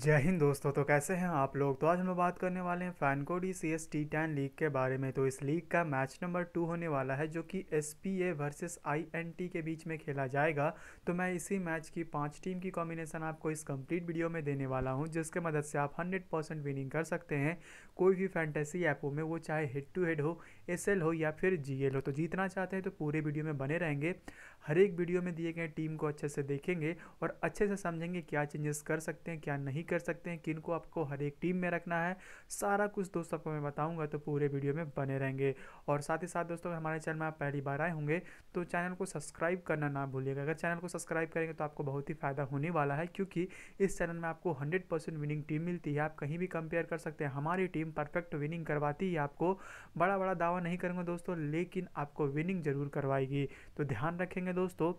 जय हिंद दोस्तों तो कैसे हैं आप लोग तो आज हम बात करने वाले हैं FanCode C S T ten league के बारे में तो इस लीग का मैच नंबर टू होने वाला है जो कि S P A versus I N T के बीच में खेला जाएगा तो मैं इसी मैच की पांच टीम की कॉम्बिनेशन आपको इस कंप्लीट वीडियो में देने वाला हूं जिसके मदद से आप हंड्रेड परसेंट विनिंग कर सकते हैं कोई भी फैंटेसी ऐप हो में वो चाहे हेड टू हेड हो एस एल हो या फिर जी एल हो तो जीतना चाहते हैं तो पूरे वीडियो में बने रहेंगे हर एक वीडियो में दिए गए टीम को अच्छे से देखेंगे और अच्छे से समझेंगे क्या चेंजेस कर सकते हैं क्या नहीं कर सकते हैं किन को आपको हर एक टीम में रखना है सारा कुछ दोस्तों को मैं बताऊँगा तो पूरे वीडियो में बने रहेंगे और साथ ही साथ दोस्तों हमारे चैनल में आप पहली बार आए होंगे तो चैनल को सब्सक्राइब करना ना भूलिएगा अगर चैनल को सब्सक्राइब करेंगे तो आपको बहुत ही फ़ायदा होने वाला है क्योंकि इस चैनल में आपको हंड्रेड परसेंट विनिंग टीम मिलती है आप कहीं भी कंपेयर कर सकते हैं हमारी टीम परफेक्ट विनिंग करवाती है आपको बड़ा बड़ा दावा नहीं करेंगे दोस्तों लेकिन आपको विनिंग जरूर करवाएगी तो ध्यान रखेंगे दोस्तों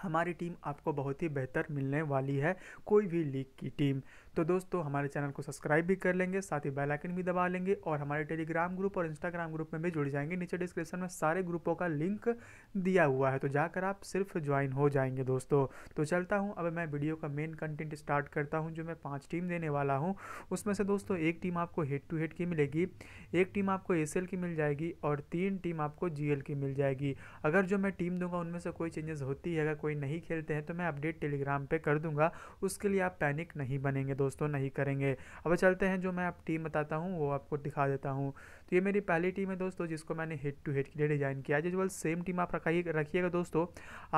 हमारी टीम आपको बहुत ही बेहतर मिलने वाली है कोई भी लीग की टीम तो दोस्तों हमारे चैनल को सब्सक्राइब भी कर लेंगे साथ ही बेल आइकन भी दबा लेंगे और हमारे टेलीग्राम ग्रुप और इंस्टाग्राम ग्रुप में भी जुड़ जाएंगे नीचे डिस्क्रिप्शन में सारे ग्रुपों का लिंक दिया हुआ है तो जाकर आप सिर्फ ज्वाइन हो जाएंगे दोस्तों तो चलता हूँ अब मैं वीडियो का मेन कंटेंट स्टार्ट करता हूँ जो मैं पाँच टीम देने वाला हूँ उसमें से दोस्तों एक टीम आपको हेड टू हेड की मिलेगी एक टीम आपको ए की मिल जाएगी और तीन टीम आपको जी की मिल जाएगी अगर जो मैं टीम दूंगा उनमें से कोई चेंजेस होती है अगर कोई नहीं खेलते हैं तो मैं अपडेट टेलीग्राम पर कर दूँगा उसके लिए आप पैनिक नहीं बनेंगे दोस्तों नहीं करेंगे अब चलते हैं जो मैं आप टीम बताता हूँ वो आपको दिखा देता हूँ तो ये मेरी पहली टीम है दोस्तों जिसको मैंने हेड टू हेड के लिए डिज़ाइन किया है जो सेम टीम आप रखाइए रखिएगा दोस्तों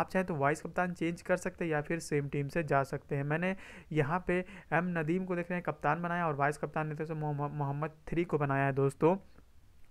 आप चाहें तो वाइस कप्तान चेंज कर सकते हैं या फिर सेम टीम से जा सकते हैं मैंने यहाँ पे एम नदीम को देख रहे हैं कप्तान बनाया और वाइस कप्तान ने तो मोहम्मद थ्री को बनाया है दोस्तों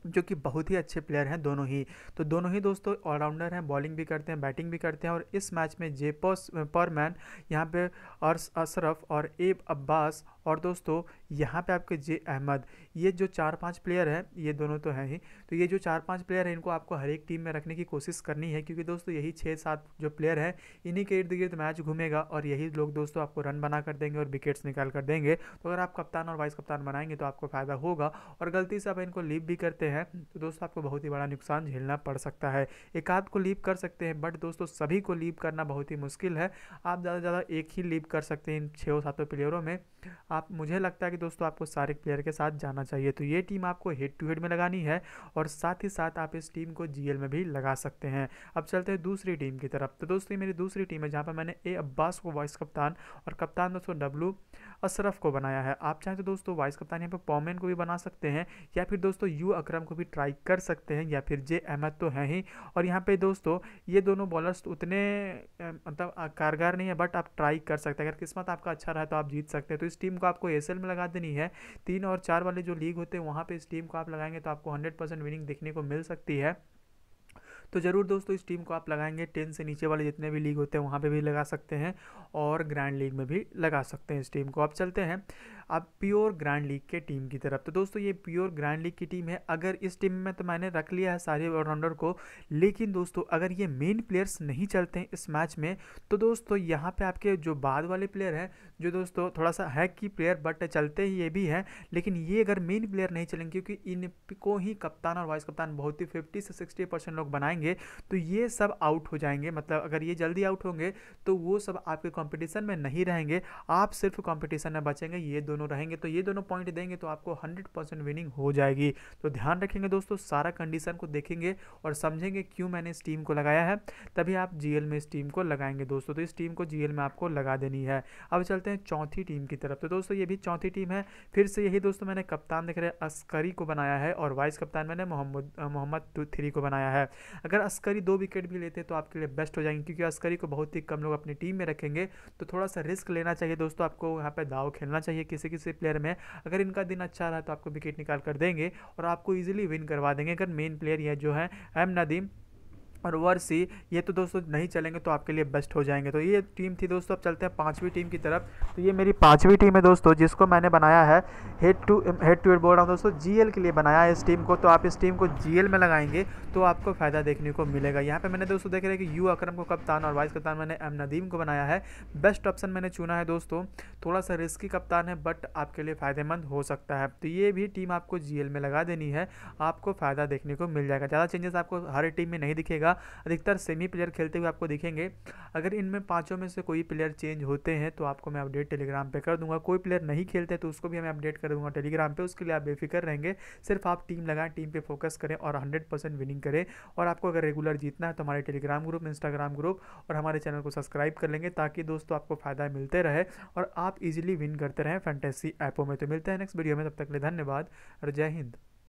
जो कि बहुत ही अच्छे प्लेयर हैं दोनों ही तो दोनों ही दोस्तों ऑलराउंडर हैं बॉलिंग भी करते हैं बैटिंग भी करते हैं और इस मैच में पर परमैन यहाँ पे अर्स अशरफ और एब अब्बास और दोस्तों यहाँ पे आपके जे अहमद ये जो चार पांच प्लेयर हैं ये दोनों तो हैं ही तो ये जो चार पांच प्लेयर हैं इनको आपको हर एक टीम में रखने की कोशिश करनी है क्योंकि दोस्तों यही छः सात जो प्लेयर हैं इन्हीं के इर्द गिर्द मैच घूमेगा और यही लोग दोस्तों आपको रन बना कर देंगे और विकेट्स निकाल कर देंगे तो अगर आप कप्तान और वाइस कप्तान बनाएंगे तो आपको फ़ायदा होगा और गलती से आप इनको लीव भी करते हैं हैं तो दोस्तों आपको बहुत ही बड़ा नुकसान झेलना पड़ सकता है एक आध को लीव कर सकते हैं बट दोस्तों सभी को लीव करना बहुत ही मुश्किल है आप ज़्यादा ज़्यादा एक ही लीव कर सकते हैं इन छः सातों प्लेयरों में आप मुझे लगता है कि दोस्तों आपको सारे प्लेयर के साथ जाना चाहिए तो ये टीम आपको हेड टू हेड में लगानी है और साथ ही साथ आप इस टीम को जी में भी लगा सकते हैं अब चलते हैं दूसरी टीम की तरफ तो दोस्तों मेरी दूसरी टीम है जहाँ पर मैंने ए अब्बास को वाइस कप्तान और कप्तान दोस्तों डब्लू अशरफ को बनाया है आप चाहें तो दोस्तों वाइस कप्तान यहाँ पर पॉमेन को भी बना सकते हैं या फिर दोस्तों यू अक्रम फॉर्म को भी ट्राई कर सकते हैं या फिर जे अहमद तो हैं ही और यहाँ पे दोस्तों ये दोनों बॉलर्स तो उतने मतलब कारगर नहीं है बट आप ट्राई कर सकते हैं अगर किस्मत आपका अच्छा रहा तो आप जीत सकते हैं तो इस टीम को आपको एस में लगा देनी है तीन और चार वाले जो लीग होते हैं वहाँ पर इस टीम को आप लगाएंगे तो आपको हंड्रेड विनिंग देखने को मिल सकती है तो ज़रूर दोस्तों इस टीम को आप लगाएंगे टेन से नीचे वाले जितने भी लीग होते हैं वहाँ पे भी लगा सकते हैं और ग्रैंड लीग में भी लगा सकते हैं इस टीम को आप चलते हैं अब प्योर ग्रैंड लीग के टीम की तरफ तो दोस्तों ये प्योर ग्रैंड लीग की टीम है अगर इस टीम में तो मैंने रख लिया है सारे ऑलराउंडर को लेकिन दोस्तों अगर ये मेन प्लेयर्स नहीं चलते हैं इस मैच में तो दोस्तों यहाँ पर आपके जो बाद वाले प्लेयर हैं जो दोस्तों थोड़ा सा है कि प्लेयर बट चलते ही ये भी हैं लेकिन ये अगर मेन प्लेयर नहीं चलेंगे क्योंकि इनको ही कप्तान और वाइस कप्तान बहुत ही फिफ्टी से सिक्सटी परसेंट लोग बनाएंगे तो ये सब आउट हो जाएंगे मतलब अगर ये जल्दी आउट होंगे तो वो सब आपके कॉम्पिटिशन में नहीं रहेंगे आप सिर्फ कॉम्पिटिशन में बचेंगे ये दो दोनों रहेंगे तो ये दोनों पॉइंट देंगे तो आपको हंड्रेड परसेंट विनिंग हो जाएगी तो ध्यान रखेंगे दोस्तों सारा कंडीशन को देखेंगे और समझेंगे क्यों मैंने इस टीम को लगाया है तभी आप जी में इस टीम को लगाएंगे दोस्तों तो इस टीम को जी में आपको लगा देनी है अब चलते हैं चौथी टीम की तरफ तो दोस्तों ये भी चौथी टीम है फिर से यही दोस्तों मैंने कप्तान देख रहे अस्करी को बनाया है और वाइस कप्तान मैंने मोहम्मद मोहम्मद थ्री को बनाया है अगर अस्करी दो विकेट भी लेते तो आपके लिए बेस्ट हो जाएंगे क्योंकि अस्करी को बहुत ही कम लोग अपनी टीम में रखेंगे तो थोड़ा सा रिस्क लेना चाहिए दोस्तों आपको यहाँ पे दाव खेलना चाहिए किसी से किसी प्लेयर में अगर इनका दिन अच्छा रहा तो आपको विकेट निकाल कर देंगे और आपको ईजिली विन करवा देंगे अगर मेन प्लेयर यह जो है एम नदीम और वर्सी ये तो दोस्तों नहीं चलेंगे तो आपके लिए बेस्ट हो जाएंगे तो ये टीम थी दोस्तों अब चलते हैं पाँचवीं टीम की तरफ तो ये मेरी पाँचवीं टीम है दोस्तों जिसको मैंने बनाया है head to head to head बोल रहा हूँ दोस्तों जी के लिए बनाया है इस टीम को तो आप इस टीम को जी में लगाएंगे तो आपको फ़ायदा देखने को मिलेगा यहाँ पर मैंने दोस्तों देख रहे हैं कि यू अक्रम को कप्तान और वाइस कप्तान मैंने एम नदीम को बनाया है बेस्ट ऑप्शन मैंने चुना है दोस्तों थोड़ा सा रिस्की कप्तान है बट आपके लिए फ़ायदेमंद हो सकता है तो ये भी टीम आपको जी में लगा देनी है आपको फ़ायदा देखने को मिल जाएगा ज़्यादा चेंजेस आपको हर टीम में नहीं दिखेगा जाएगा अधिकतर सेमी प्लेयर खेलते हुए आपको दिखेंगे अगर इनमें पाँचों में से कोई प्लेयर चेंज होते हैं तो आपको मैं अपडेट टेलीग्राम पर कर दूंगा कोई प्लेयर नहीं खेलते तो उसको भी मैं अपडेट कर दूंगा टेलीग्राम पर उसके लिए आप बेफिक्र रहेंगे सिर्फ आप टीम लगाएं टीम पर फोकस करें और हंड्रेड विनिंग करें और आपको अगर रेगुलर जीतना है तो हमारे टेलीग्राम ग्रुप इंस्टाग्राम ग्रुप और हमारे चैनल को सब्सक्राइब कर लेंगे ताकि दोस्तों आपको फ़ायदा मिलते रहे और आप इजीली विन करते रहें फैंटेसी ऐपों में तो मिलते हैं नेक्स्ट वीडियो में तब तक के लिए धन्यवाद और जय हिंद